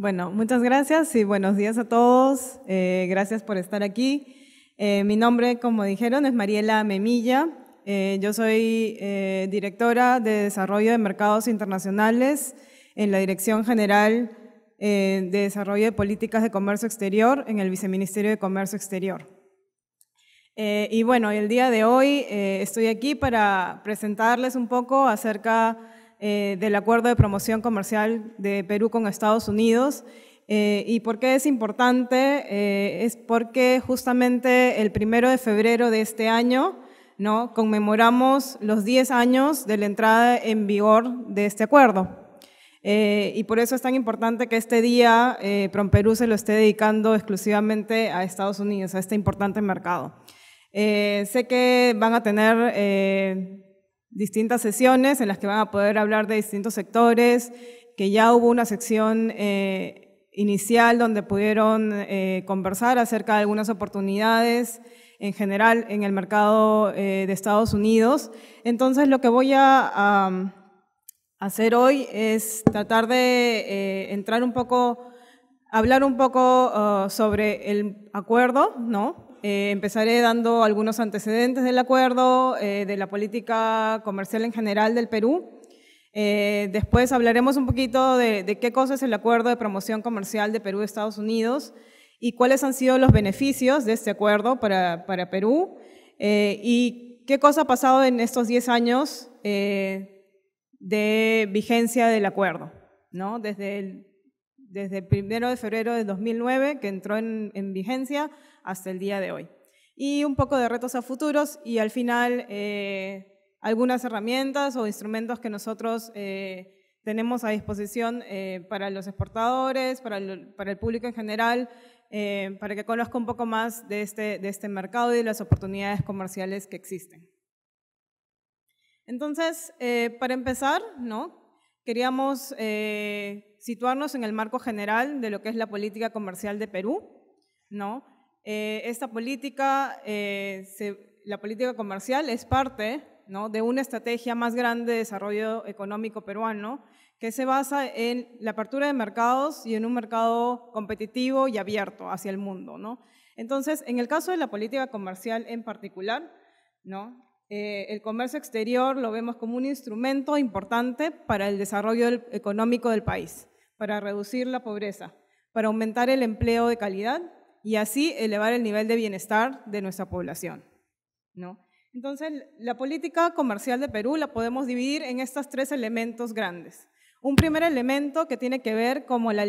Bueno, muchas gracias y buenos días a todos. Eh, gracias por estar aquí. Eh, mi nombre, como dijeron, es Mariela Memilla. Eh, yo soy directora de Desarrollo de Mercados Internacionales en la Dirección General de Desarrollo de Políticas de Comercio Exterior en el Viceministerio de Comercio Exterior. y bueno, el día de hoy estoy aquí para presentarles un poco acerca eh, del acuerdo de promoción comercial de Perú con Estados Unidos. Eh, ¿Y por qué es importante? Eh, es porque justamente el primero de febrero de este año ¿no? conmemoramos los 10 años de la entrada en vigor de este acuerdo. y por eso es tan importante que este día PromPerú se lo esté dedicando exclusivamente a Estados Unidos, a este importante mercado. sé que van a tener distintas sesiones en las que van a poder hablar de distintos sectores, que ya hubo una sección eh, inicial donde pudieron eh, conversar acerca de algunas oportunidades en general en el mercado eh, de Estados Unidos. Entonces, lo que voy a, hacer hoy es tratar de entrar un poco, hablar un poco oh, sobre el acuerdo, ¿no? Eh, empezaré dando algunos antecedentes del acuerdo, eh, de la política comercial en general del Perú. Eh, después hablaremos un poquito de, qué cosa es el acuerdo de promoción comercial de Perú-Estados Unidos y cuáles han sido los beneficios de este acuerdo para, para Perú y qué cosa ha pasado en estos 10 años de vigencia del acuerdo, ¿no? desde el desde el primero de febrero de 2009, que entró en, en vigencia, hasta el día de hoy. Y un poco de retos a futuros y al final eh, algunas herramientas o instrumentos que nosotros eh, tenemos a disposición eh, para los exportadores, para el, público en general, para que conozca un poco más de este, de este mercado y de las oportunidades comerciales que existen. Entonces, para empezar, ¿no? queríamos situarnos en el marco general de lo que es la política comercial de Perú, ¿no? Eh, esta política, eh, la política comercial es parte de una estrategia más grande de desarrollo económico peruano que se basa en la apertura de mercados y en un mercado competitivo y abierto hacia el mundo. Entonces, en el caso de la política comercial en particular, eh, el comercio exterior lo vemos como un instrumento importante para el desarrollo económico del país, para reducir la pobreza, para aumentar el empleo de calidad y así elevar el nivel de bienestar de nuestra población. ¿no? Entonces, la política comercial de Perú la podemos dividir en estos tres elementos grandes. Un primer elemento que tiene que ver con la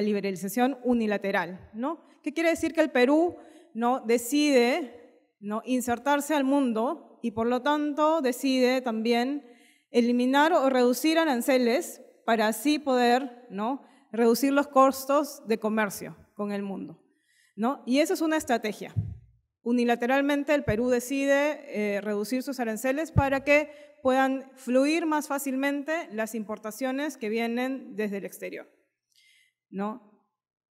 liberalización unilateral, ¿no? ¿Qué quiere decir que el Perú no decide no insertarse al mundo y por lo tanto decide también eliminar o reducir aranceles para así poder no reducir los costos de comercio con el mundo. Y esa es una estrategia. Unilateralmente el Perú decide eh, reducir sus aranceles para que puedan fluir más fácilmente las importaciones que vienen desde el exterior.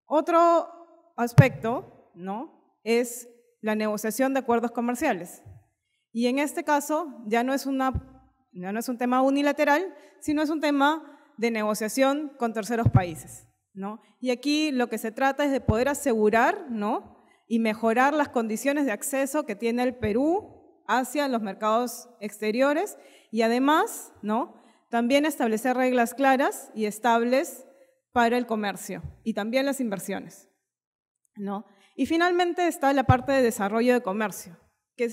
Otro aspecto es la negociación de acuerdos comerciales. Y en este caso no es, ya no es un tema unilateral, sino es un tema de negociación con terceros países. Y aquí lo que se trata es de poder asegurar, y mejorar las condiciones de acceso que tiene el Perú hacia los mercados exteriores y además, ¿no? También establecer reglas claras y estables para el comercio y también las inversiones, Y finalmente está la parte de desarrollo de comercio, que,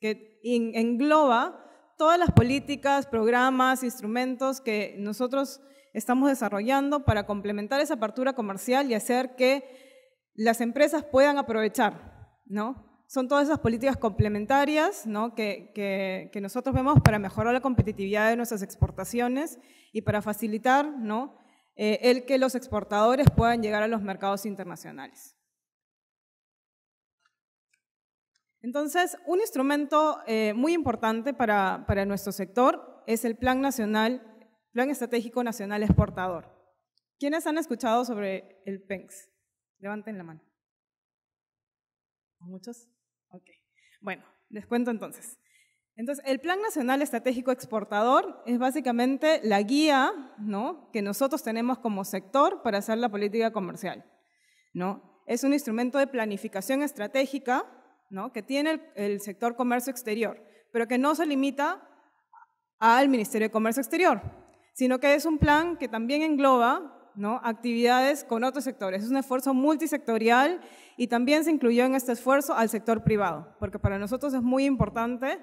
que engloba todas las políticas, programas, instrumentos que nosotros estamos desarrollando para complementar esa apertura comercial y hacer que las empresas puedan aprovechar, ¿no? Son todas esas políticas complementarias ¿no? que, que, que nosotros vemos para mejorar la competitividad de nuestras exportaciones y para facilitar ¿no? Eh, el que los exportadores puedan llegar a los mercados internacionales. Entonces, un instrumento eh, muy importante para, para, nuestro sector es el Plan Nacional Plan Estratégico Nacional Exportador. ¿Quiénes han escuchado sobre el PENX? Levanten la mano. ¿Muchos? Ok. Bueno, les cuento entonces. Entonces, el Plan Nacional Estratégico Exportador es básicamente la guía ¿no? que nosotros tenemos como sector para hacer la política comercial. ¿no? Es un instrumento de planificación estratégica ¿no? que tiene el sector comercio exterior, pero que no se limita al Ministerio de Comercio Exterior sino que es un plan que también engloba actividades con otros sectores. Es un esfuerzo multisectorial y también se incluyó en este esfuerzo al sector privado, porque para nosotros es muy importante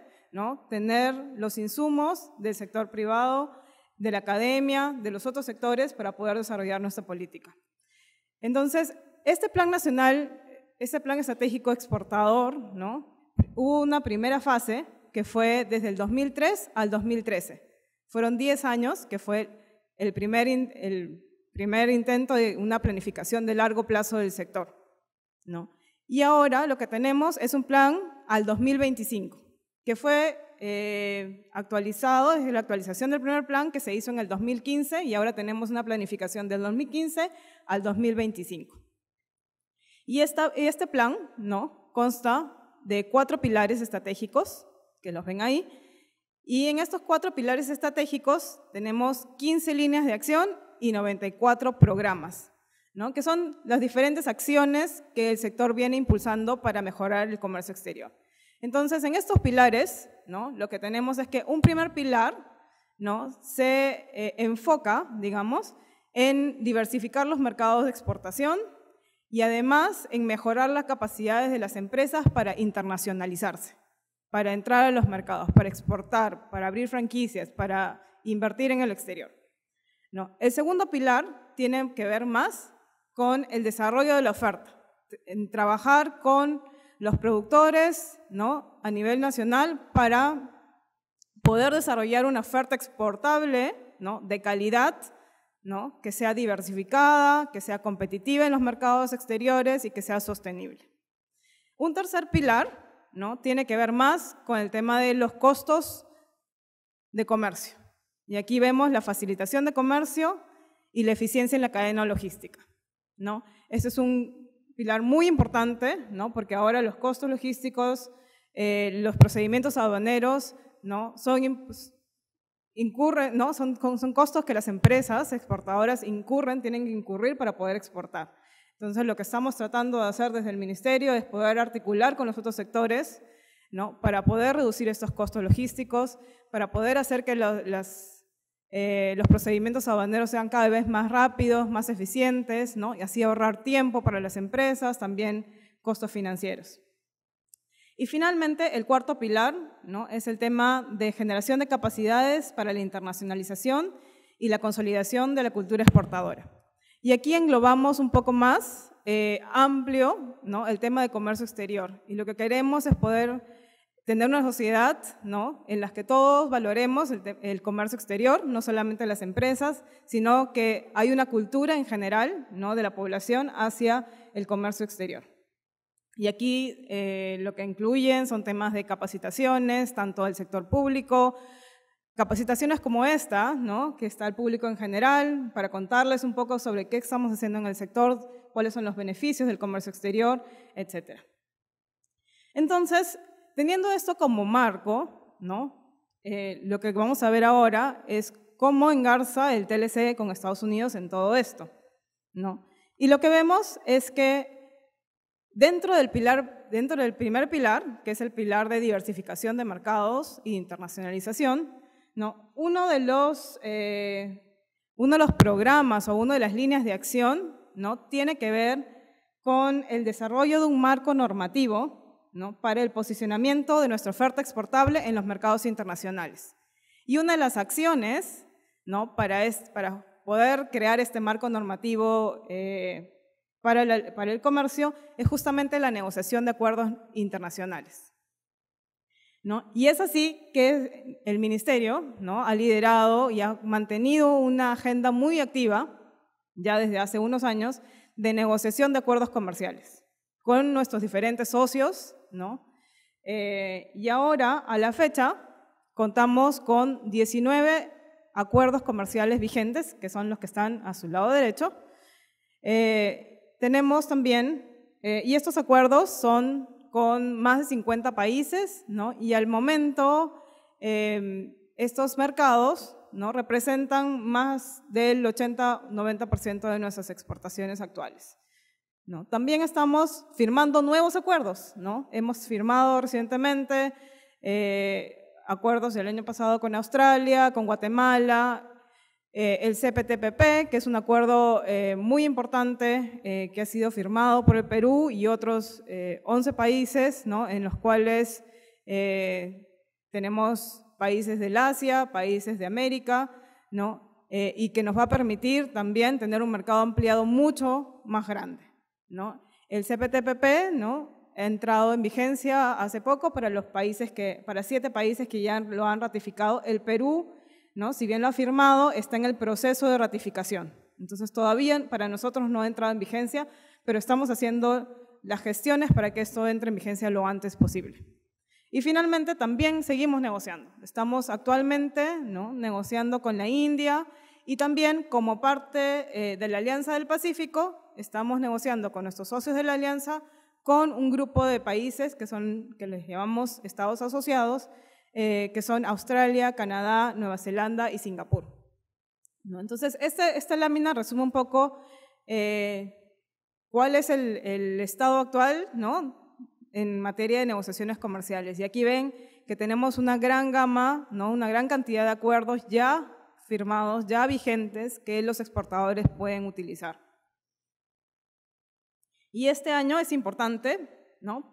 tener los insumos del sector privado, de la academia, de los otros sectores para poder desarrollar nuestra política. Entonces, este plan nacional, este plan estratégico exportador, hubo una primera fase que fue desde el 2003 al 2013 fueron 10 años, que fue el primer, el primer intento de una planificación de largo plazo del sector. ¿no? Y ahora lo que tenemos es un plan al 2025, que fue eh, actualizado desde la actualización del primer plan que se hizo en el 2015 y ahora tenemos una planificación del 2015 al 2025. Y este plan ¿no? consta de cuatro pilares estratégicos, que los ven ahí, y en estos cuatro pilares estratégicos tenemos 15 líneas de acción y 94 programas, ¿no? que son las diferentes acciones que el sector viene impulsando para mejorar el comercio exterior. Entonces, en estos pilares, ¿no? lo que tenemos es que un primer pilar ¿no? se eh, enfoca, digamos, en diversificar los mercados de exportación y además en mejorar las capacidades de las empresas para internacionalizarse para entrar a los mercados, para exportar, para abrir franquicias, para invertir en el exterior. No. El segundo pilar tiene que ver más con el desarrollo de la oferta, en trabajar con los productores ¿no? a nivel nacional para poder desarrollar una oferta exportable de calidad, ¿no? que sea diversificada, que sea competitiva en los mercados exteriores y que sea sostenible. Un tercer pilar tiene que ver más con el tema de los costos de comercio. Y aquí vemos la facilitación de comercio y la eficiencia en la cadena logística, ¿no? Este es un pilar muy importante, Porque ahora los costos logísticos, eh, los procedimientos aduaneros, pues, son costos que las empresas exportadoras incurren, tienen que incurrir para poder exportar. Entonces, lo que estamos tratando de hacer desde el Ministerio es poder articular con los otros sectores ¿no? para poder reducir estos costos logísticos, para poder hacer que eh, los procedimientos aduaneros sean cada vez más rápidos, más eficientes, y así ahorrar tiempo para las empresas, también costos financieros. Y finalmente, el cuarto pilar ¿no? es el tema de generación de capacidades para la internacionalización y la consolidación de la cultura exportadora. Y aquí englobamos un poco más eh, amplio el tema de comercio exterior. Y lo que queremos es poder tener una sociedad en la que todos valoremos el, comercio exterior, no solamente las empresas, sino que hay una cultura en general de la población hacia el comercio exterior. Y aquí eh, lo que incluyen son temas de capacitaciones, tanto del sector público, capacitaciones como esta, que está al público en general, para contarles un poco sobre qué estamos haciendo en el sector, cuáles son los beneficios del comercio exterior, etc. Entonces, teniendo esto como marco, eh, lo que vamos a ver ahora es cómo engarza el TLC con Estados Unidos en todo esto. Y lo que vemos es que dentro del, dentro del primer pilar, que es el pilar de diversificación de mercados e internacionalización, ¿no? Eh, uno, de los, programas o una de las líneas de acción ¿no? tiene que ver con el desarrollo de un marco normativo para el posicionamiento de nuestra oferta exportable en los mercados internacionales. Y una de las acciones ¿no? para, poder crear este marco normativo eh, para el comercio es justamente la negociación de acuerdos internacionales. Y es así que el ministerio ¿no? ha liderado y ha mantenido una agenda muy activa, ya desde hace unos años, de negociación de acuerdos comerciales con nuestros diferentes socios, ¿no? Eh, y ahora, a la fecha, contamos con 19 acuerdos comerciales vigentes, que son los que están a su lado derecho. Eh, tenemos también, eh, y estos acuerdos son con más de 50 países, ¿no? Y al momento em, estos mercados, ¿no? Representan más del 80-90% de nuestras exportaciones actuales. ¿no? También estamos firmando nuevos acuerdos, ¿no? Hemos firmado recientemente eh, acuerdos del año pasado con Australia, con Guatemala, eh, el CPTPP, que es un acuerdo eh, muy importante eh, que ha sido firmado por el Perú y otros 11 países, ¿no? en los cuales tenemos países del Asia, países de América, ¿no? y que nos va a permitir también tener un mercado ampliado mucho más grande. ¿no? El CPTPP ¿no? ha entrado en vigencia hace poco para los países que, para siete países que ya lo han ratificado. El Perú si bien lo ha firmado, está en el proceso de ratificación. Entonces todavía para nosotros no ha entrado en vigencia, pero estamos haciendo las gestiones para que esto entre en vigencia lo antes posible. Y finalmente también seguimos negociando. Estamos actualmente negociando con la India y también como parte eh, de la Alianza del Pacífico, estamos negociando con nuestros socios de la Alianza con un grupo de países que son que les llamamos estados asociados eh, que son Australia, Canadá, Nueva Zelanda y Singapur. Entonces, este, esta lámina resume un poco eh, cuál es el, el estado actual ¿no? en materia de negociaciones comerciales. Y aquí ven que tenemos una gran gama, ¿no? una gran cantidad de acuerdos ya firmados, ya vigentes, que los exportadores pueden utilizar. Y este año es importante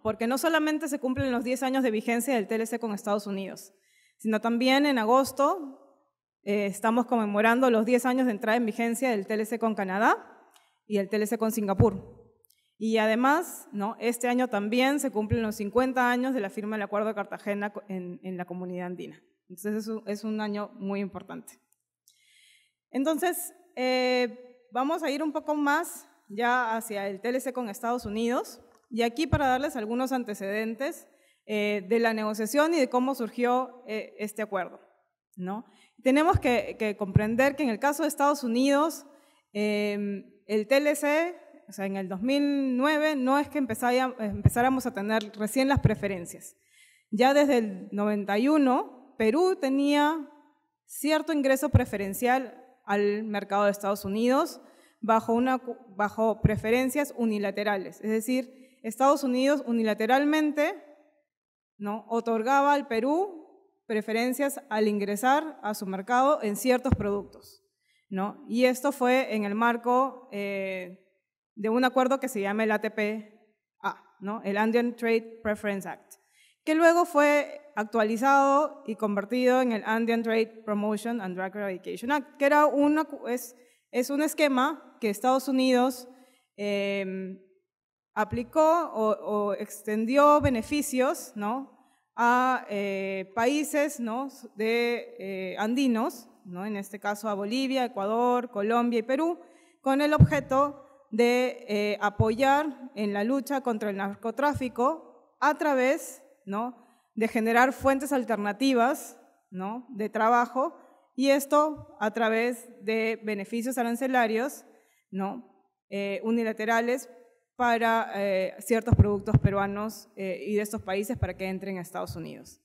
porque no solamente se cumplen los 10 años de vigencia del TLC con Estados Unidos, sino también en agosto eh, estamos conmemorando los 10 años de entrada en vigencia del TLC con Canadá y el TLC con Singapur. Y además, este año también se cumplen los 50 años de la firma del Acuerdo de Cartagena en, la comunidad andina. Entonces es un, año muy importante. Entonces, eh, vamos a ir un poco más ya hacia el TLC con Estados Unidos. Y aquí para darles algunos antecedentes eh, de la negociación y de cómo surgió eh, este acuerdo. ¿no? Tenemos que, comprender que en el caso de Estados Unidos, em, el TLC, o sea, en el 2009, no es que empezáramos a tener recién las preferencias. Ya desde el 91, Perú tenía cierto ingreso preferencial al mercado de Estados Unidos bajo, una, bajo preferencias unilaterales, es decir, Estados Unidos unilateralmente otorgaba al Perú preferencias al ingresar a su mercado en ciertos productos. ¿no? Y esto fue en el marco eh, de un acuerdo que se llama el ATPA, ¿no? el Andean Trade Preference Act, que luego fue actualizado y convertido en el Andean Trade Promotion and Drug Eradication Act, que era una, es, es un esquema que Estados Unidos eh, aplicó o, extendió beneficios ¿no? a eh, países de, eh, andinos, ¿no? en este caso a Bolivia, Ecuador, Colombia y Perú, con el objeto de eh, apoyar en la lucha contra el narcotráfico a través ¿no? de generar fuentes alternativas ¿no? de trabajo y esto a través de beneficios arancelarios ¿no? unilaterales para eh, ciertos productos peruanos eh, y de estos países para que entren a Estados Unidos.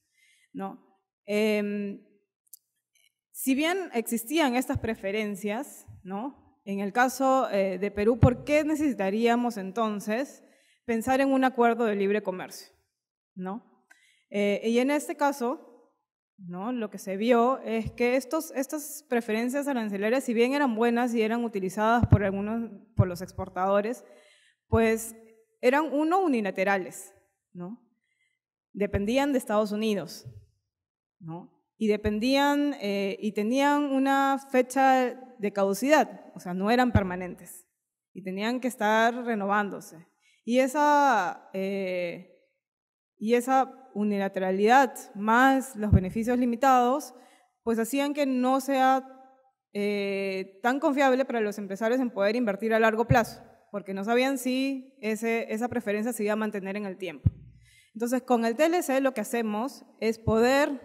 ¿no? Em, si bien existían estas preferencias, ¿no? en el caso eh, de Perú, ¿por qué necesitaríamos entonces pensar en un acuerdo de libre comercio? ¿no? y en este caso, ¿no? lo que se vio es que estos, estas preferencias arancelarias, si bien eran buenas y eran utilizadas por, algunos, por los exportadores, pues eran uno unilaterales, ¿no? Dependían de Estados Unidos, ¿no? Y dependían eh, y tenían una fecha de caducidad, o sea, no eran permanentes y tenían que estar renovándose. Y esa, eh, y esa unilateralidad más los beneficios limitados, pues hacían que no sea eh, tan confiable para los empresarios en poder invertir a largo plazo porque no sabían si esa preferencia se iba a mantener en el tiempo. Entonces, con el TLC lo que hacemos es poder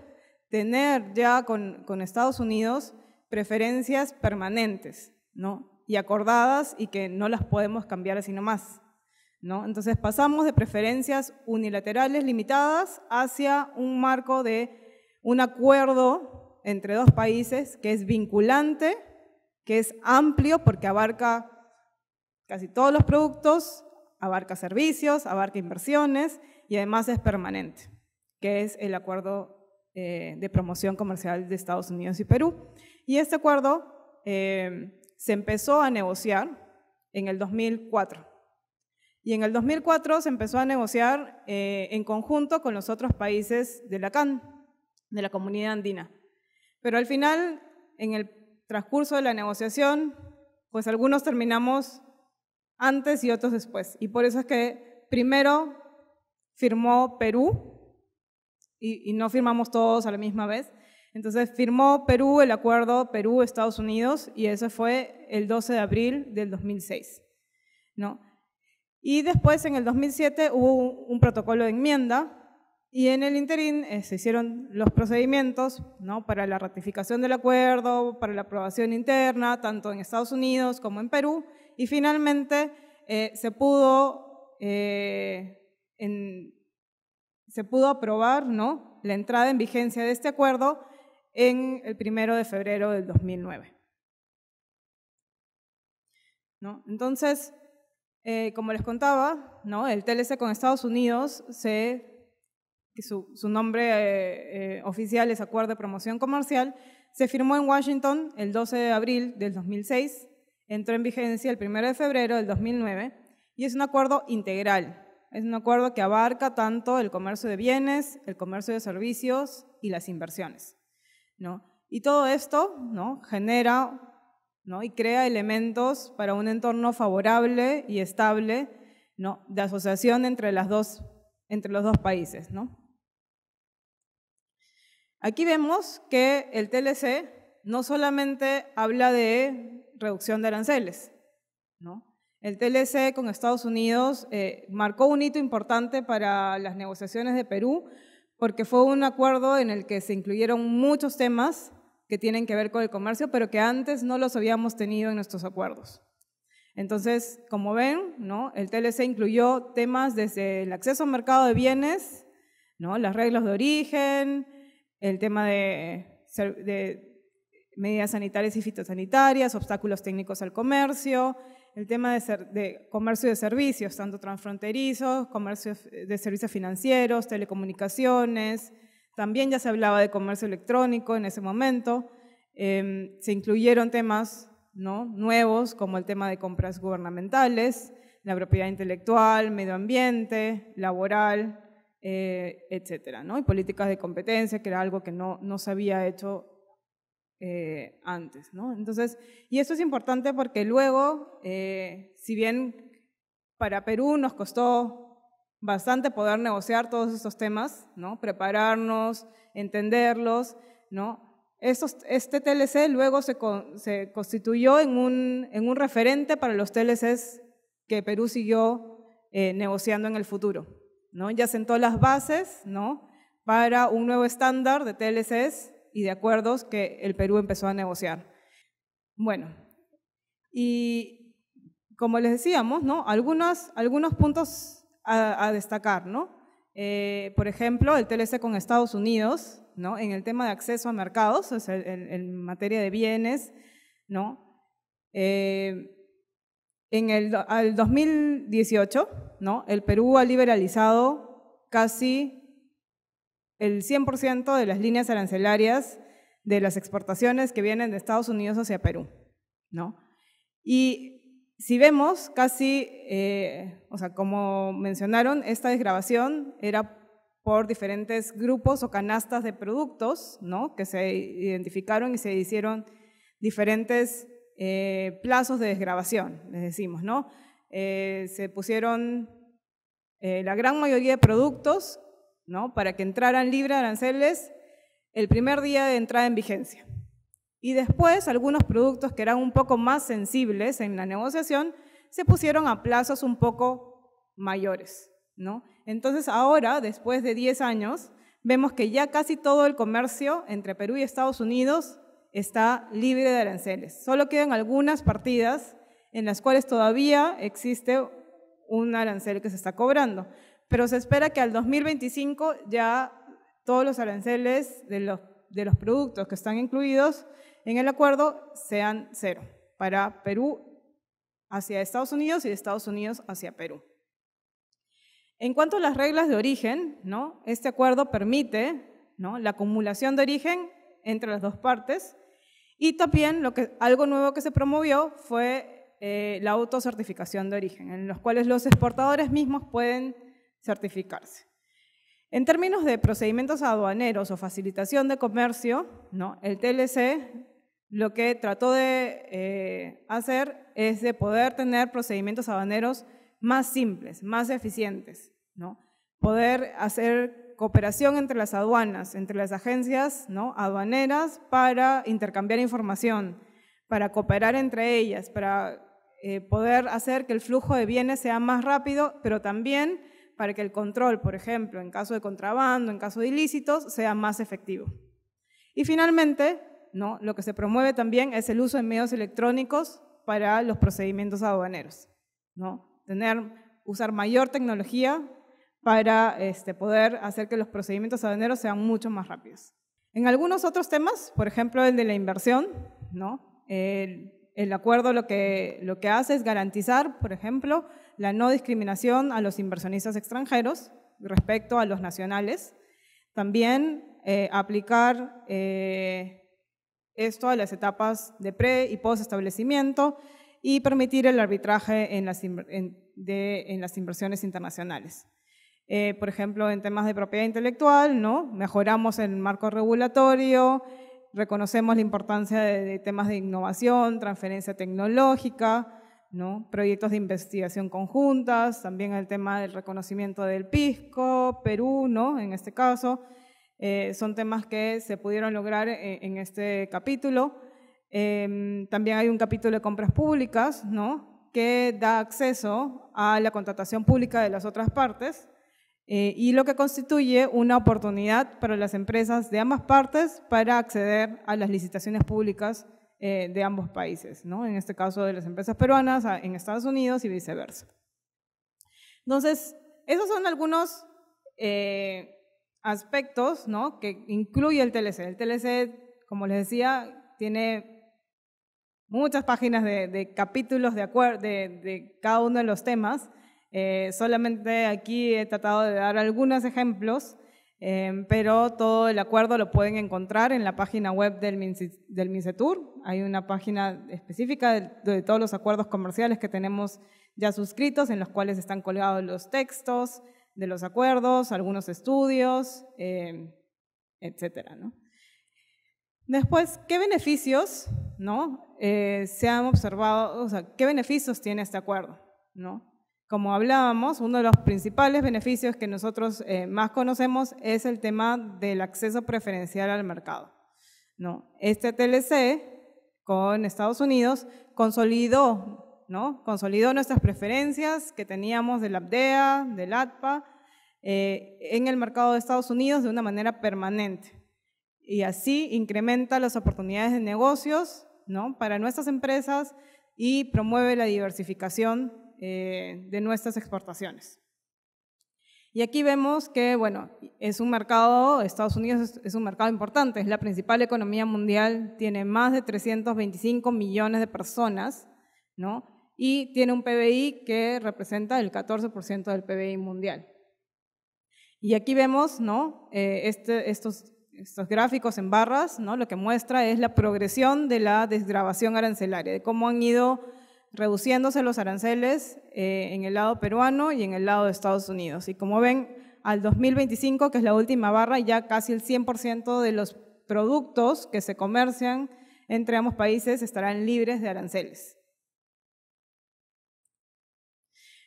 tener ya con, Estados Unidos preferencias permanentes, ¿no? Y acordadas y que no las podemos cambiar así nomás, ¿no? Entonces, pasamos de preferencias unilaterales limitadas hacia un marco de un acuerdo entre dos países que es vinculante, que es amplio porque abarca Casi todos los productos abarca servicios, abarca inversiones y además es permanente, que es el acuerdo eh, de promoción comercial de Estados Unidos y Perú. Y este acuerdo em, se empezó a negociar en el 2004. Y en el 2004 se empezó a negociar eh, en conjunto con los otros países de la CAN, de la comunidad andina. Pero al final, en el transcurso de la negociación, pues algunos terminamos antes y otros después. Y por eso es que primero firmó Perú y, no firmamos todos a la misma vez. Entonces firmó Perú el acuerdo Perú-Estados Unidos y eso fue el 12 de abril del 2006. ¿no? Y después en el 2007 hubo un, protocolo de enmienda y en el interín eh, se hicieron los procedimientos para la ratificación del acuerdo, para la aprobación interna, tanto en Estados Unidos como en Perú, y finalmente eh, se pudo eh, se pudo aprobar ¿no? la entrada en vigencia de este acuerdo en el primero de febrero del 2009. Entonces, eh, como les contaba, ¿no? el TLC con Estados Unidos, su, nombre oficial es Acuerdo de Promoción Comercial, se firmó en Washington el 12 de abril del 2006 entró en vigencia el 1 de febrero del 2009 y es un acuerdo integral. Es un acuerdo que abarca tanto el comercio de bienes, el comercio de servicios y las inversiones. ¿no? Y todo esto ¿no? genera ¿no? y crea elementos para un entorno favorable y estable ¿no? de asociación entre, las dos, entre los dos países. ¿no? Aquí vemos que el TLC no solamente habla de reducción de aranceles. ¿no? El TLC con Estados Unidos eh, marcó un hito importante para las negociaciones de Perú porque fue un acuerdo en el que se incluyeron muchos temas que tienen que ver con el comercio, pero que antes no los habíamos tenido en nuestros acuerdos. Entonces, como ven, ¿no? el TLC incluyó temas desde el acceso al mercado de bienes, ¿no? las reglas de origen, el tema de, de medidas sanitarias y fitosanitarias, obstáculos técnicos al comercio, el tema de, de, comercio de servicios, tanto transfronterizos, comercio de servicios financieros, telecomunicaciones, también ya se hablaba de comercio electrónico en ese momento, em, se incluyeron temas ¿no? nuevos como el tema de compras gubernamentales, la propiedad intelectual, medio ambiente, laboral, etc. Eh, etcétera, ¿no? y políticas de competencia, que era algo que no, no se había hecho eh, antes, ¿no? Entonces, y esto es importante porque luego, eh, si bien para Perú nos costó bastante poder negociar todos estos temas, ¿no? Prepararnos, entenderlos, ¿no? Estos, este TLC luego se, se constituyó en un, en un, referente para los TLCs que Perú siguió eh, negociando en el futuro. ¿no? Ya sentó las bases ¿no? para un nuevo estándar de TLCs y de acuerdos que el Perú empezó a negociar. Bueno, y como les decíamos, ¿no? algunos, algunos puntos a, destacar, ¿no? Eh, por ejemplo, el TLC con Estados Unidos, ¿no? En el tema de acceso a mercados, en, materia de bienes, ¿no? Eh, en el al 2018, ¿no? El Perú ha liberalizado casi el 100% de las líneas arancelarias de las exportaciones que vienen de Estados Unidos hacia Perú, ¿no? Y si vemos, casi, eh, o sea, como mencionaron, esta desgrabación era por diferentes grupos o canastas de productos, ¿no? Que se identificaron y se hicieron diferentes eh, plazos de desgrabación, les decimos, ¿no? Eh, se pusieron la gran mayoría de productos ¿no? para que entraran libre de aranceles el primer día de entrada en vigencia. Y después, algunos productos que eran un poco más sensibles en la negociación se pusieron a plazos un poco mayores. ¿no? Entonces, ahora, después de 10 años, vemos que ya casi todo el comercio entre Perú y Estados Unidos está libre de aranceles. Solo quedan algunas partidas en las cuales todavía existe un arancel que se está cobrando pero se espera que al 2025 ya todos los aranceles de los, de los productos que están incluidos en el acuerdo sean cero para Perú hacia Estados Unidos y de Estados Unidos hacia Perú. En cuanto a las reglas de origen, ¿no? este acuerdo permite ¿no? la acumulación de origen entre las dos partes y también lo que, algo nuevo que se promovió fue eh, la autocertificación de origen, en los cuales los exportadores mismos pueden certificarse. En términos de procedimientos aduaneros o facilitación de comercio, ¿no? el TLC lo que trató de eh, hacer es de poder tener procedimientos aduaneros más simples, más eficientes, ¿no? poder hacer cooperación entre las aduanas, entre las agencias ¿no? aduaneras para intercambiar información, para cooperar entre ellas, para eh, poder hacer que el flujo de bienes sea más rápido, pero también para que el control, por ejemplo, en caso de contrabando, en caso de ilícitos, sea más efectivo. Y finalmente, ¿no? lo que se promueve también es el uso de medios electrónicos para los procedimientos aduaneros. ¿no? Tener, usar mayor tecnología para este, poder hacer que los procedimientos aduaneros sean mucho más rápidos. En algunos otros temas, por ejemplo, el de la inversión, ¿no? el, acuerdo lo lo que hace es garantizar, por ejemplo, la no discriminación a los inversionistas extranjeros respecto a los nacionales. También eh, aplicar eh, esto a las etapas de pre y post establecimiento y permitir el arbitraje en las, inversiones internacionales. Eh, por ejemplo, en temas de propiedad intelectual, ¿no? mejoramos el marco regulatorio, reconocemos la importancia de temas de innovación, transferencia tecnológica, Proyectos de investigación conjuntas, también el tema del reconocimiento del pisco, Perú, En este caso, eh, son temas que se pudieron lograr eh, en, este capítulo. Em, también hay un capítulo de compras públicas, ¿no? Que da acceso a la contratación pública de las otras partes eh, y lo que constituye una oportunidad para las empresas de ambas partes para acceder a las licitaciones públicas eh, de ambos países, ¿no? En este caso de las empresas peruanas ah, en Estados Unidos y viceversa. Entonces, esos son algunos eh, aspectos, Que incluye el TLC. El TLC, como les decía, tiene muchas páginas de, capítulos de, de, cada uno de los temas. Eh, solamente aquí he tratado de dar algunos ejemplos Em, pero todo el acuerdo lo pueden encontrar en la página web del, del MINCETUR. Hay una página específica de, todos los acuerdos comerciales que tenemos ya suscritos, en los cuales están colgados los textos de los acuerdos, algunos estudios, eh, etcétera. ¿no? Después, ¿qué beneficios ¿no? Eh, se han observado? O sea, ¿qué beneficios tiene este acuerdo? ¿no? Como hablábamos, uno de los principales beneficios que nosotros eh, más conocemos es el tema del acceso preferencial al mercado. ¿no? Este TLC con Estados Unidos consolidó, ¿no? consolidó nuestras preferencias que teníamos e del ABDEA, del ATPA, en el mercado de Estados Unidos de una manera permanente. Y así incrementa las oportunidades de negocios ¿no? para nuestras empresas y promueve la diversificación eh, de nuestras exportaciones. Y aquí vemos que, bueno, es un mercado, Estados Unidos es, un mercado importante, es la principal economía mundial, tiene más de 325 millones de personas, ¿no? Y tiene un PBI que representa el 14% del PBI mundial. Y aquí vemos, ¿no? Eh, este, estos, estos gráficos en barras, ¿no? Lo que muestra es la progresión de la desgrabación arancelaria, de cómo han ido reduciéndose los aranceles eh, en el lado peruano y en el lado de Estados Unidos. Y como ven, al 2025, que es la última barra, ya casi el 100% de los productos que se comercian entre ambos países estarán libres de aranceles.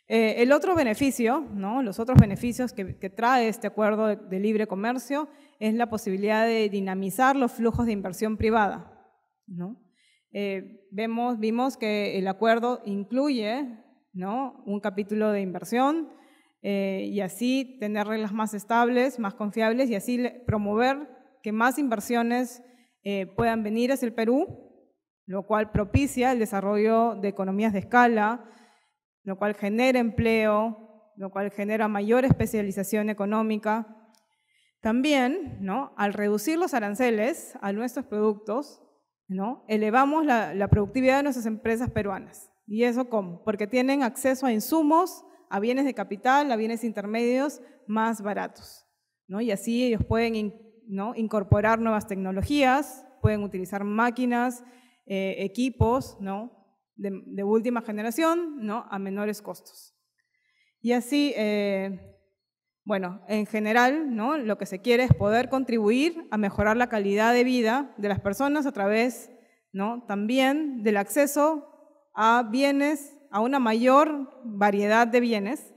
Eh, el otro beneficio, ¿no? los otros beneficios que, trae este acuerdo de, de, libre comercio es la posibilidad de dinamizar los flujos de inversión privada. ¿no? Eh, vemos, vimos que el acuerdo incluye ¿no? un capítulo de inversión eh, y así tener reglas más estables, más confiables y así promover que más inversiones eh, puedan venir hacia el Perú, lo cual propicia el desarrollo de economías de escala, lo cual genera empleo, lo cual genera mayor especialización económica. También, ¿no? al reducir los aranceles a nuestros productos, Elevamos la, productividad de nuestras empresas peruanas. ¿Y eso cómo? Porque tienen acceso a insumos, a bienes de capital, a bienes intermedios más baratos. ¿no? Y así ellos pueden ¿no? incorporar nuevas tecnologías, pueden utilizar máquinas, eh, equipos ¿no? de, última generación ¿no? a menores costos. Y así eh, bueno, en general, lo que se quiere es poder contribuir a mejorar la calidad de vida de las personas a través también del acceso a bienes, a una mayor variedad de bienes,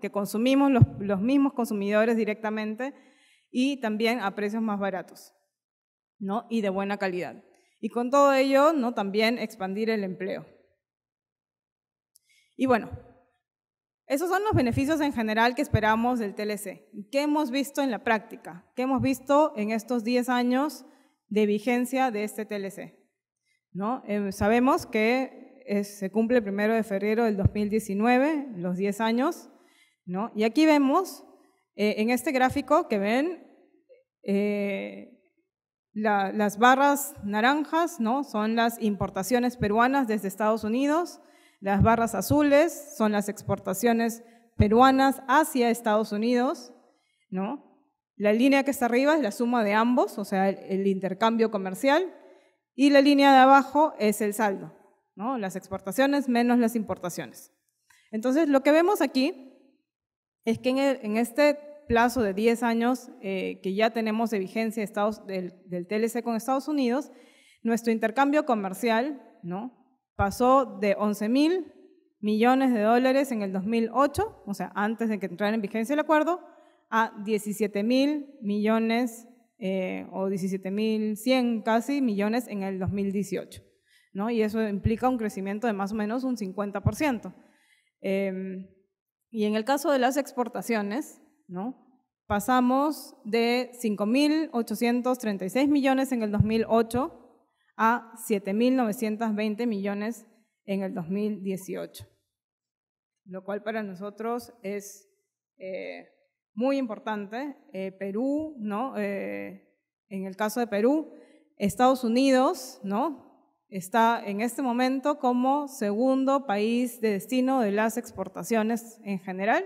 que consumimos los, mismos consumidores directamente y también a precios más baratos y de buena calidad. Y con todo ello, ¿no? también expandir el empleo. Y bueno, esos son los beneficios en general que esperamos del TLC. ¿Qué hemos visto en la práctica? ¿Qué hemos visto en estos 10 años de vigencia de este TLC? ¿No? Em, sabemos que eh, se cumple el 1 de febrero del 2019, los 10 años, y aquí vemos eh, en este gráfico que ven eh, las barras naranjas, ¿no? son las importaciones peruanas desde Estados Unidos, las barras azules son las exportaciones peruanas hacia Estados Unidos, ¿no? La línea que está arriba es la suma de ambos, o sea, el, intercambio comercial, y la línea de abajo es el saldo, ¿no? Las exportaciones menos las importaciones. Entonces, lo que vemos aquí es que en, este plazo de 10 años eh, que ya tenemos de vigencia Estados, del, del TLC con Estados Unidos, nuestro intercambio comercial, ¿no? pasó de 11 mil millones de dólares en el 2008, o sea, antes de que entrara en vigencia el acuerdo, a 17 mil millones eh, o 17.100 casi millones en el 2018. Y eso implica un crecimiento de más o menos un 50%. Em, y en el caso de las exportaciones, pasamos de 5.836 millones en el 2008 a 7.920 millones en el 2018, lo cual para nosotros es eh, muy importante. Eh, Perú, ¿no? Eh, en el caso de Perú, Estados Unidos, ¿no? Está en este momento como segundo país de destino de las exportaciones en general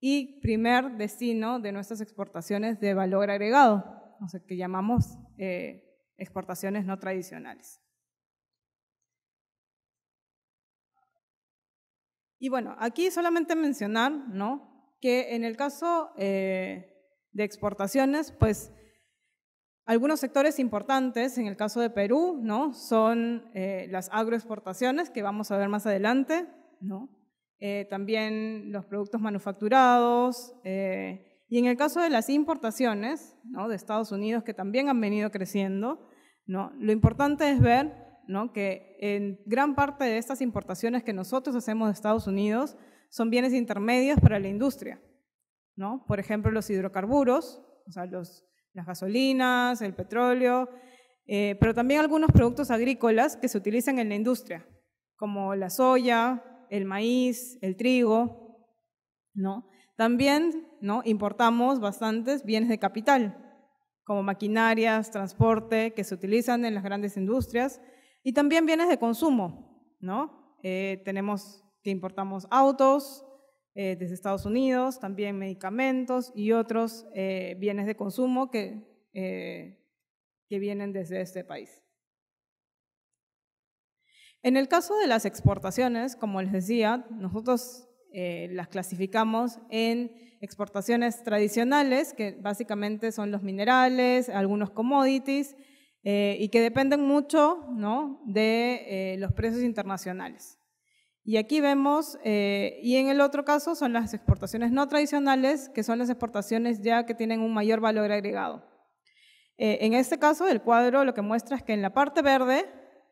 y primer destino de nuestras exportaciones de valor agregado, o sea, que llamamos exportaciones no tradicionales. Y bueno, aquí solamente mencionar ¿no? que en el caso eh, de exportaciones, pues algunos sectores importantes, en el caso de Perú, ¿no? son eh, las agroexportaciones, que vamos a ver más adelante, ¿no? Eh, también los productos manufacturados, y en el caso de las importaciones ¿no? de Estados Unidos, que también han venido creciendo, lo importante es ver que en gran parte de estas importaciones que nosotros hacemos de Estados Unidos son bienes intermedios para la industria. ¿no? Por ejemplo, los hidrocarburos, o sea, las gasolinas, el petróleo, eh, pero también algunos productos agrícolas que se utilizan en la industria, como la soya, el maíz, el trigo, ¿no? También, ¿no? Importamos bastantes bienes de capital, como maquinarias, transporte, que se utilizan en las grandes industrias, y también bienes de consumo, ¿no? Eh, tenemos que importamos autos eh, desde Estados Unidos, también medicamentos y otros eh, bienes de consumo que, que vienen desde este país. En el caso de las exportaciones, como les decía, nosotros eh, las clasificamos en exportaciones tradicionales, que básicamente son los minerales, algunos commodities, eh, y que dependen mucho de eh, los precios internacionales. Y aquí vemos, y en el otro caso son las exportaciones no tradicionales, que son las exportaciones ya que tienen un mayor valor agregado. en este caso, el cuadro lo que muestra es que en la parte verde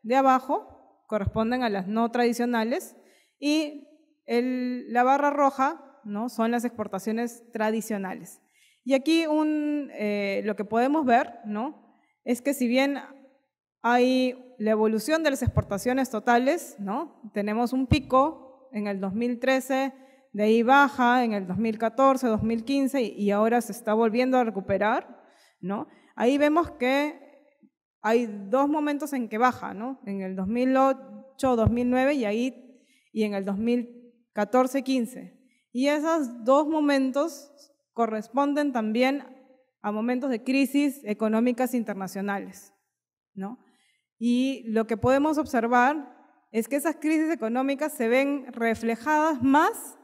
de abajo corresponden a las no tradicionales y la barra roja ¿no? son las exportaciones tradicionales. Y aquí un, eh, lo que podemos ver es que si bien hay la evolución de las exportaciones totales, ¿no? tenemos un pico en el 2013, de ahí baja en el 2014, 2015 y ahora se está volviendo a recuperar. Ahí vemos que hay dos momentos en que baja, en el 2008, 2009 y ahí y en el 2013 14, 15. Y esos dos momentos corresponden también a momentos de crisis económicas internacionales, ¿no? Y lo que podemos observar es que esas crisis económicas se ven reflejadas más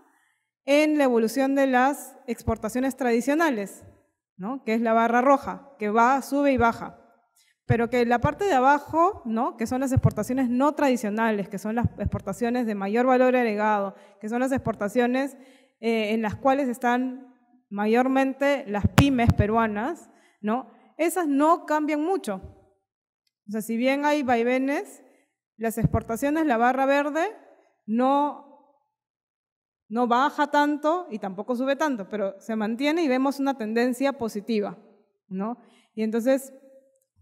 en la evolución de las exportaciones tradicionales, ¿no? que es la barra roja, que va, sube y baja pero que la parte de abajo, ¿no? que son las exportaciones no tradicionales, que son las exportaciones de mayor valor agregado, que son las exportaciones eh, en las cuales están mayormente las pymes peruanas, ¿no? esas no cambian mucho. O sea, si bien hay vaivenes, las exportaciones, la barra verde, no, no baja tanto y tampoco sube tanto, pero se mantiene y vemos una tendencia positiva. ¿no? Y entonces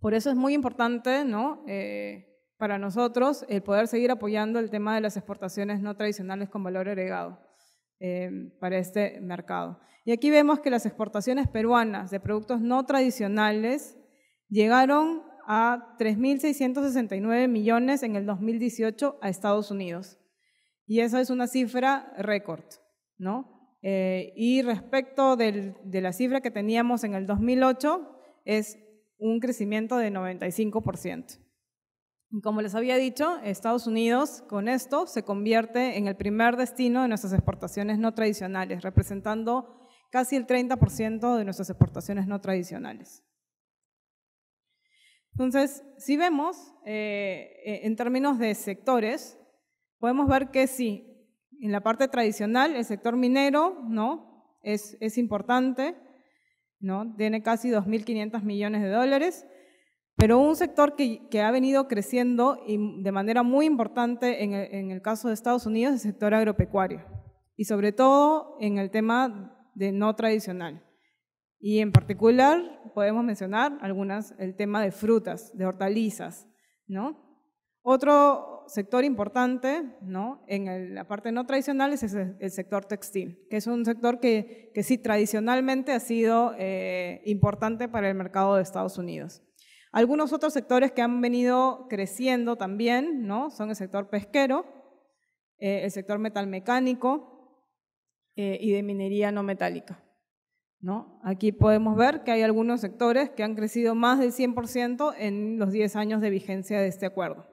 por eso es muy importante ¿no? Eh, para nosotros el poder seguir apoyando el tema de las exportaciones no tradicionales con valor agregado eh, para este mercado. Y aquí vemos que las exportaciones peruanas de productos no tradicionales llegaron a 3.669 millones en el 2018 a Estados Unidos. Y esa es una cifra récord, ¿no? Eh, y respecto de la cifra que teníamos en el 2008, es un crecimiento de 95%. Como les había dicho, Estados Unidos con esto se convierte en el primer destino de nuestras exportaciones no tradicionales, representando casi el 30% de nuestras exportaciones no tradicionales. Entonces, si vemos eh, eh, en términos de sectores, podemos ver que sí, en la parte tradicional el sector minero ¿no? es, es importante, tiene casi 2.500 millones de dólares, pero un sector que, ha venido creciendo y de manera muy importante en el, caso de Estados Unidos es el sector agropecuario, y sobre todo en el tema de no tradicional. Y en particular podemos mencionar algunas, el tema de frutas, de hortalizas, ¿no? Otro, sector importante, ¿no? En la parte no tradicional es el, sector textil, que es un sector que, sí tradicionalmente ha sido eh, importante para el mercado de Estados Unidos. Algunos otros sectores que han venido creciendo también, ¿no? Son el sector pesquero, eh, el sector metalmecánico eh, y de minería no metálica. ¿no? Aquí podemos ver que hay algunos sectores que han crecido más del 100% en los 10 años de vigencia de este acuerdo.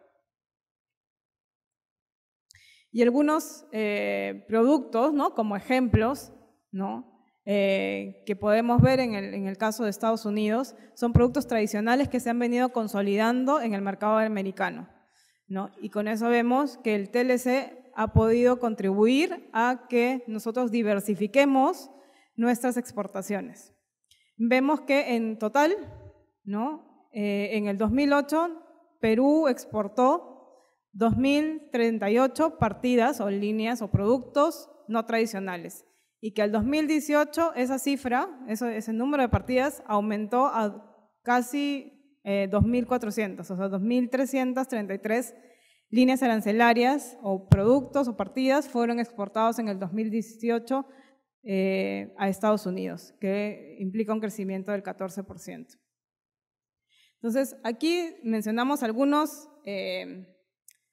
Y algunos eh, productos, ¿no? como ejemplos, ¿no? Eh, que podemos ver en el, en el, caso de Estados Unidos, son productos tradicionales que se han venido consolidando en el mercado americano. ¿no? Y con eso vemos que el TLC ha podido contribuir a que nosotros diversifiquemos nuestras exportaciones. Vemos que en total, ¿no? Eh, en el 2008, Perú exportó 2.038 partidas o líneas o productos no tradicionales. Y que al 2018 esa cifra, ese número de partidas aumentó a casi 2.400, eh, o sea, 2.333 líneas arancelarias o productos o partidas fueron exportados en el 2018 eh, a Estados Unidos, que implica un crecimiento del 14%. Entonces, aquí mencionamos algunos... Eh,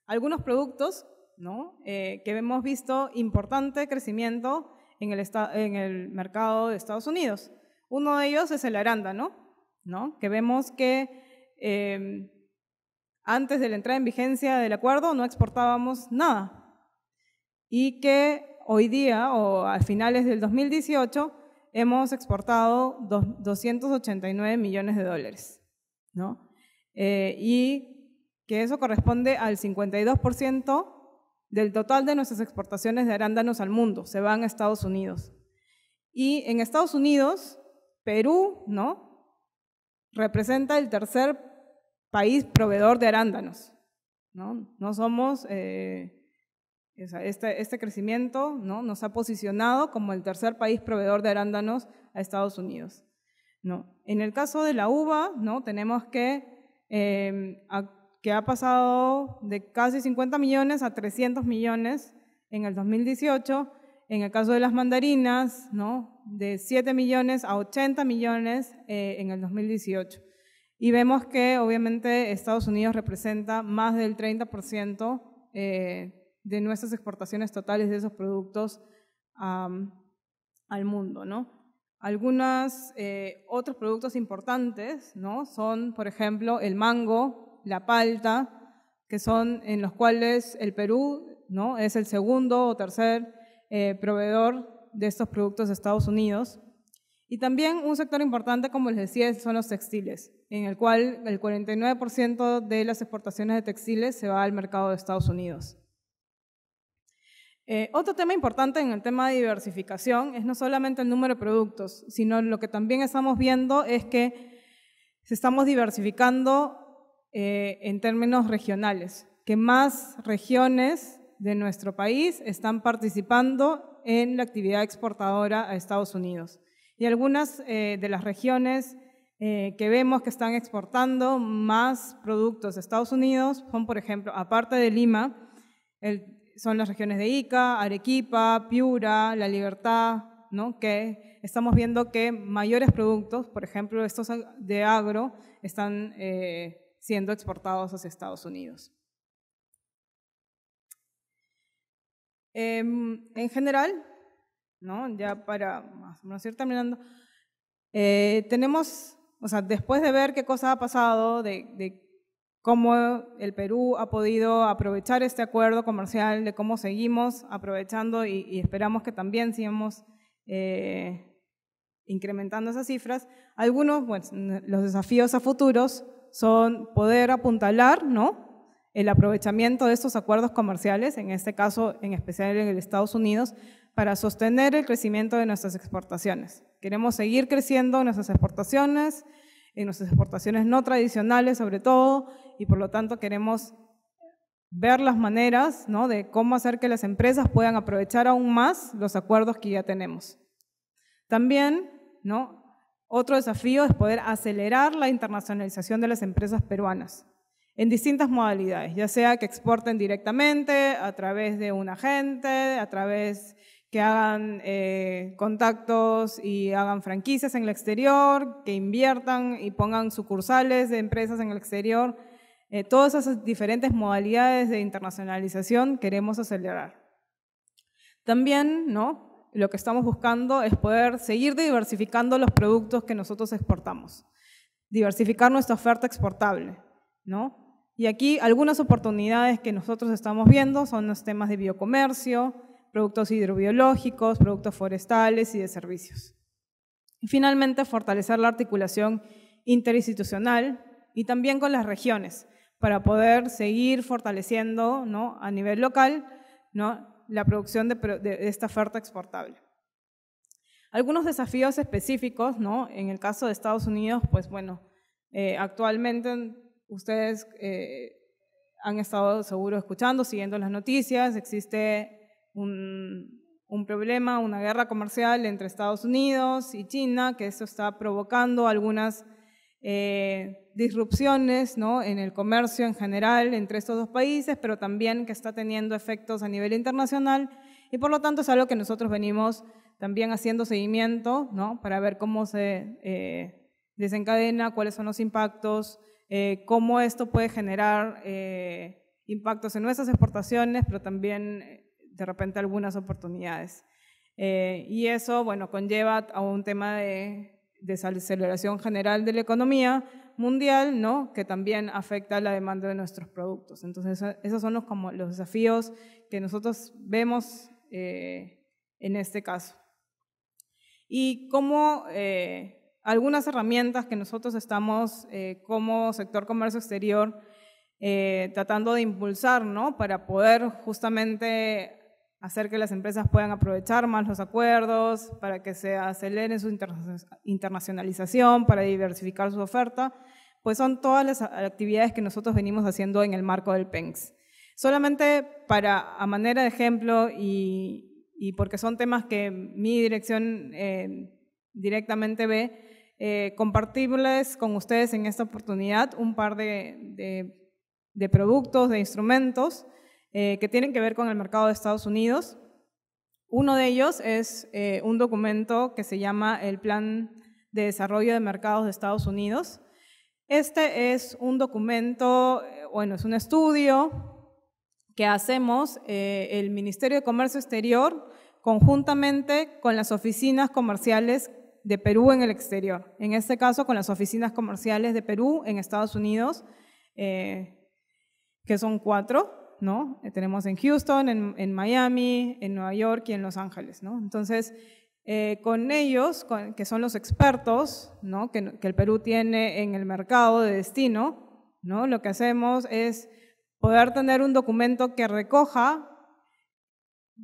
algunos productos ¿no? Eh, que hemos visto importante crecimiento en el, en el mercado de Estados Unidos. Uno de ellos es el arándano, ¿no? que vemos que eh, antes de la entrada en vigencia del acuerdo no exportábamos nada y que hoy día o a finales del 2018 hemos exportado 289 millones de dólares. ¿no? Eh, y que eso corresponde al 52% del total de nuestras exportaciones de arándanos al mundo, se van a Estados Unidos. Y en Estados Unidos, Perú, ¿no? Representa el tercer país proveedor de arándanos, ¿no? No somos, eh, este, este crecimiento, ¿no? Nos ha posicionado como el tercer país proveedor de arándanos a Estados Unidos, ¿no? En el caso de la uva, ¿no? Tenemos que em, que ha pasado de casi 50 millones a 300 millones en el 2018. En el caso de las mandarinas, ¿no? de 7 millones a 80 millones eh, en el 2018. Y vemos que obviamente Estados Unidos representa más del 30% eh, de nuestras exportaciones totales de esos productos al mundo. ¿no? Algunos eh, otros productos importantes ¿no? son, por ejemplo, el mango, la palta, que son en los cuales el Perú ¿no? es el segundo o tercer eh, proveedor de estos productos de Estados Unidos. Y también un sector importante, como les decía, son los textiles, en el cual el 49% de las exportaciones de textiles se va al mercado de Estados Unidos. Eh, otro tema importante en el tema de diversificación es no solamente el número de productos, sino lo que también estamos viendo es que se estamos diversificando eh, en términos regionales, que más regiones de nuestro país están participando en la actividad exportadora a Estados Unidos. Y algunas eh, de las regiones eh, que vemos que están exportando más productos a Estados Unidos son, por ejemplo, aparte de Lima, son las regiones de Ica, Arequipa, Piura, La Libertad, ¿no? que estamos viendo que mayores productos, por ejemplo, estos de agro, están... Eh, siendo exportados hacia Estados Unidos. Em, en general, ¿no? ya para más o menos ir terminando, eh, tenemos, o sea, después de ver qué cosa ha pasado, de, cómo el Perú ha podido aprovechar este acuerdo comercial, de cómo seguimos aprovechando y, esperamos que también sigamos eh, incrementando esas cifras. Algunos, bueno, los desafíos a futuros son poder apuntalar, ¿no? el aprovechamiento de estos acuerdos comerciales, en este caso en especial en el Estados Unidos, para sostener el crecimiento de nuestras exportaciones. Queremos seguir creciendo nuestras exportaciones, en nuestras exportaciones no tradicionales sobre todo, y por lo tanto queremos ver las maneras ¿no? de cómo hacer que las empresas puedan aprovechar aún más los acuerdos que ya tenemos. También ¿no? Otro desafío es poder acelerar la internacionalización de las empresas peruanas en distintas modalidades, ya sea que exporten directamente, a través de un agente, a través que hagan eh, contactos y hagan franquicias en el exterior, que inviertan y pongan sucursales de empresas en el exterior. Eh, todas esas diferentes modalidades de internacionalización queremos acelerar. También, ¿no? Lo que estamos buscando es poder seguir diversificando los productos que nosotros exportamos, diversificar nuestra oferta exportable, ¿no? Y aquí algunas oportunidades que nosotros estamos viendo son los temas de biocomercio, productos hidrobiológicos, productos forestales y de servicios. Y finalmente, fortalecer la articulación interinstitucional y también con las regiones para poder seguir fortaleciendo ¿no? a nivel local ¿no? la producción de, esta oferta exportable. Algunos desafíos específicos, ¿no? En el caso de Estados Unidos, pues bueno, eh, actualmente ustedes eh, han estado seguro escuchando, siguiendo las noticias, existe un, problema, una guerra comercial entre Estados Unidos y China, que eso está provocando algunas eh, disrupciones ¿no? en el comercio en general entre estos dos países, pero también que está teniendo efectos a nivel internacional y por lo tanto es algo que nosotros venimos también haciendo seguimiento para ver cómo se eh, desencadena, cuáles son los impactos, eh, cómo esto puede generar impactos en nuestras exportaciones, pero también de repente algunas oportunidades. y eso, bueno, conlleva a un tema de desaceleración general de la economía mundial, ¿no? que también afecta la demanda de nuestros productos. Entonces, esos son los, como los desafíos que nosotros vemos eh, en este caso. Y como eh, algunas herramientas que nosotros estamos eh, como sector comercio exterior tratando de impulsar ¿no? para poder justamente hacer que las empresas puedan aprovechar más los acuerdos, para que se acelere su internacionalización, para diversificar su oferta, pues son todas las actividades que nosotros venimos haciendo en el marco del PENX. Solamente para, a manera de ejemplo, y, porque son temas que mi dirección eh, directamente ve, eh, compartirles con ustedes en esta oportunidad un par de productos, de instrumentos eh, que tienen que ver con el mercado de Estados Unidos. Uno de ellos es eh, un documento que se llama el Plan de Desarrollo de Mercados de Estados Unidos. Este es un documento, eh, bueno, es un estudio que hacemos el Ministerio de Comercio Exterior conjuntamente con las oficinas comerciales de Perú en el exterior, en este caso con las oficinas comerciales de Perú en Estados Unidos, que son cuatro, eh, tenemos en Houston, en, Miami, en Nueva York y en Los Ángeles, Entonces, eh, con ellos, que son los expertos, Que, el Perú tiene en el mercado de destino, ¿no? Lo que hacemos es poder tener un documento que recoja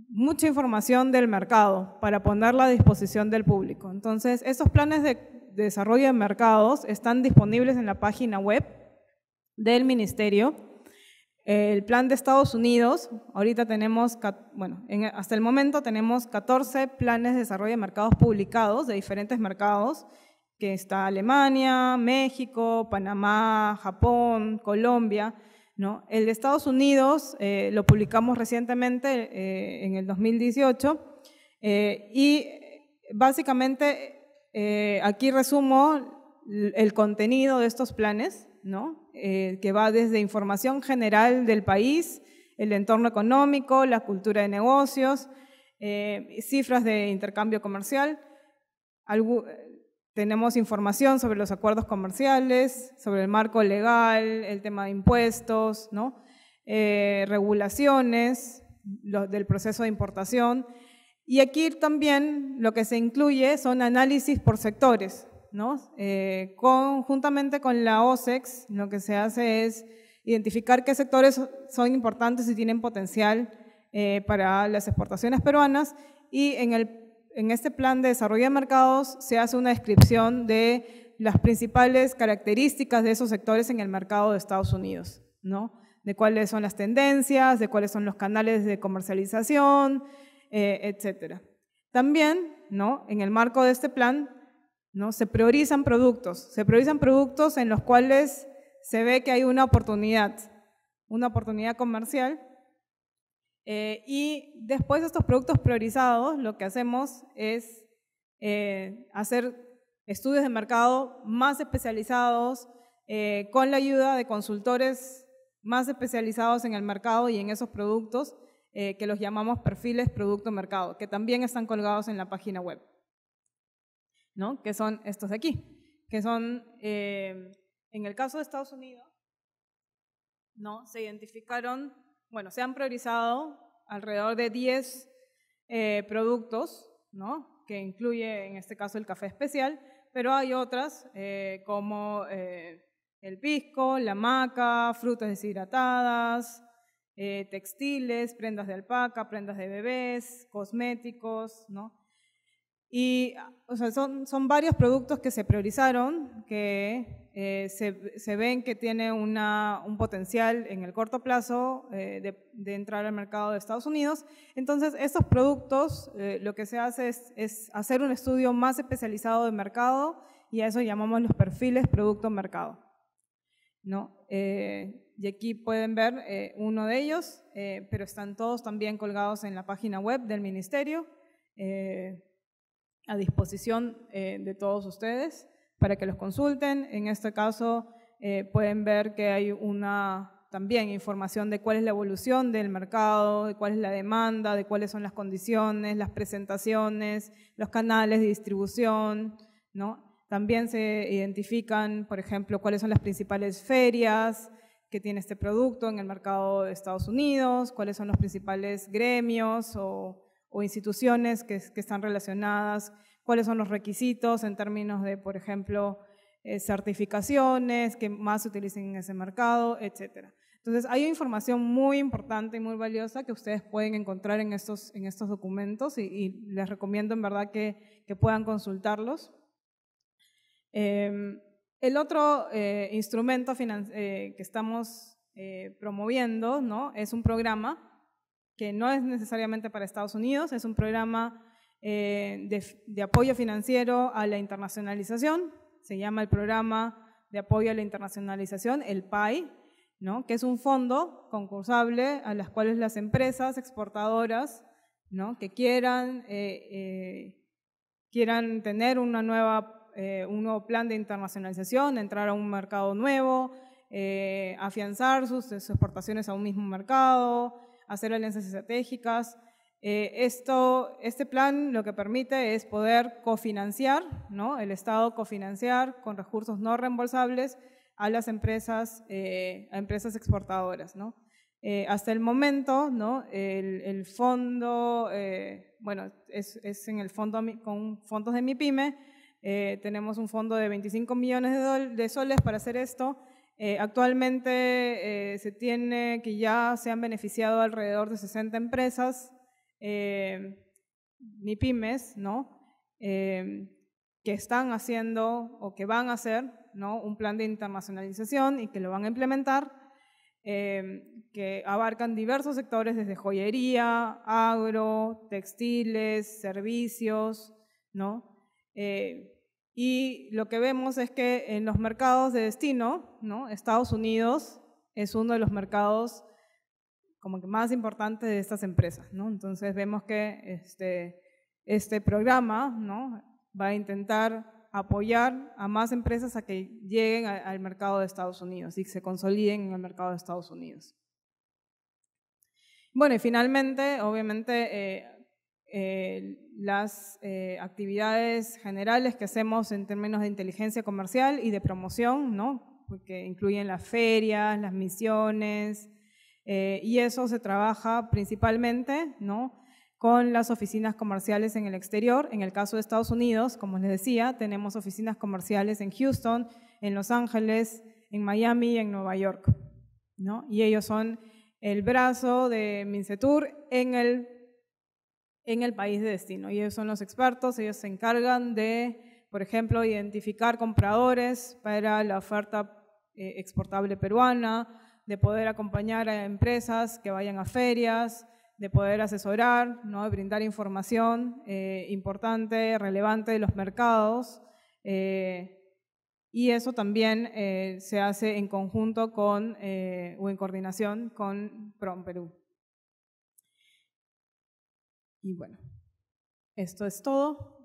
mucha información del mercado para ponerla a disposición del público. Entonces, esos planes de desarrollo de mercados están disponibles en la página web del ministerio el plan de Estados Unidos, ahorita tenemos, bueno, hasta el momento tenemos 14 planes de desarrollo de mercados publicados de diferentes mercados, que está Alemania, México, Panamá, Japón, Colombia. ¿no? El de Estados Unidos eh, lo publicamos recientemente, eh, en el 2018, eh, y básicamente aquí resumo el contenido de estos planes, ¿no? Eh, que va desde información general del país, el entorno económico, la cultura de negocios, eh, cifras de intercambio comercial. tenemos información sobre los acuerdos comerciales, sobre el marco legal, el tema de impuestos, ¿no? Eh, regulaciones del proceso de importación. Y aquí también lo que se incluye son análisis por sectores, ¿no? Eh, conjuntamente con la OSEX, lo que se hace es identificar qué sectores son importantes y tienen potencial eh, para las exportaciones peruanas y en, el, en este plan de desarrollo de mercados se hace una descripción de las principales características de esos sectores en el mercado de Estados Unidos, ¿no? de cuáles son las tendencias, de cuáles son los canales de comercialización, eh, etc. También, ¿no? en el marco de este plan, ¿no? Se priorizan productos, se priorizan productos en los cuales se ve que hay una oportunidad, una oportunidad comercial. Eh, y después de estos productos priorizados, lo que hacemos es eh, hacer estudios de mercado más especializados, eh, con la ayuda de consultores más especializados en el mercado y en esos productos, que los llamamos perfiles producto-mercado, que también están colgados en la página web. ¿no? Que son estos de aquí, que son, eh, en el caso de Estados Unidos, ¿no? Se identificaron, bueno, se han priorizado alrededor de 10 eh, productos, ¿no? Que incluye, en este caso, el café especial, pero hay otras eh, como el pisco, la maca, frutas deshidratadas, textiles, prendas de alpaca, prendas de bebés, cosméticos, ¿no? Y ah, o sea, son, son varios productos que se priorizaron, que eh, se, se, ven que tiene una, un potencial en el corto plazo eh, de, de, entrar al mercado de Estados Unidos. Entonces, estos productos eh, lo que se hace es, es, hacer un estudio más especializado de mercado y a eso llamamos los perfiles producto-mercado. ¿no? y aquí pueden ver uno de ellos, pero están todos también colgados en la página web del ministerio a disposición eh, de todos ustedes para que los consulten. En este caso eh, pueden ver que hay una también información de cuál es la evolución del mercado, de cuál es la demanda, de cuáles son las condiciones, las presentaciones, los canales de distribución, ¿no? También se identifican, por ejemplo, cuáles son las principales ferias que tiene este producto en el mercado de Estados Unidos, cuáles son los principales gremios o o instituciones que, están relacionadas, cuáles son los requisitos en términos de, por ejemplo, eh, certificaciones que más se utilicen en ese mercado, etc. Entonces, hay información muy importante y muy valiosa que ustedes pueden encontrar en estos, en estos documentos y, les recomiendo en verdad que, puedan consultarlos. Em, el otro eh, instrumento eh, que estamos promoviendo es un programa que no es necesariamente para Estados Unidos, es un programa eh, de, apoyo financiero a la internacionalización, se llama el Programa de Apoyo a la Internacionalización, el PAI, que es un fondo concursable a las cuales las empresas exportadoras que quieran, eh, eh, quieran tener una nueva, un nuevo plan de internacionalización, entrar a un mercado nuevo, afianzar sus, exportaciones a un mismo mercado, hacer alianzas estratégicas. Eh, esto, este plan lo que permite es poder cofinanciar, el Estado cofinanciar con recursos no reembolsables a las empresas, eh, a empresas exportadoras. Eh, hasta el momento, el, fondo, bueno, es, en el fondo con fondos de MIPYME, tenemos un fondo de 25 millones de, de soles para hacer esto, eh, actualmente eh, se tiene que ya se han beneficiado alrededor de 60 empresas, eh, pymes ¿no? Eh, que están haciendo o que van a hacer ¿no? un plan de internacionalización y que lo van a implementar, que abarcan diversos sectores desde joyería, agro, textiles, servicios, ¿no? Y lo que vemos es que en los mercados de destino, ¿no? Estados Unidos es uno de los mercados como que más importantes de estas empresas, ¿no? Entonces vemos que este, este programa, Va a intentar apoyar a más empresas a que lleguen al mercado de Estados Unidos y se consoliden en el mercado de Estados Unidos. Bueno, y finalmente, obviamente, eh, eh, las eh, actividades generales que hacemos en términos de inteligencia comercial y de promoción, ¿no? porque incluyen las ferias, las misiones, eh, y eso se trabaja principalmente ¿no? con las oficinas comerciales en el exterior. En el caso de Estados Unidos, como les decía, tenemos oficinas comerciales en Houston, en Los Ángeles, en Miami y en Nueva York. ¿no? Y ellos son el brazo de Mincetur en el en el país de destino. Y ellos son los expertos, ellos se encargan de, por ejemplo, identificar compradores para la oferta eh, exportable peruana, de poder acompañar a empresas que vayan a ferias, de poder asesorar, brindar información eh, importante, relevante de los mercados. Eh, y eso también se hace en conjunto con o en coordinación con PROM Perú. Y bueno, esto es todo.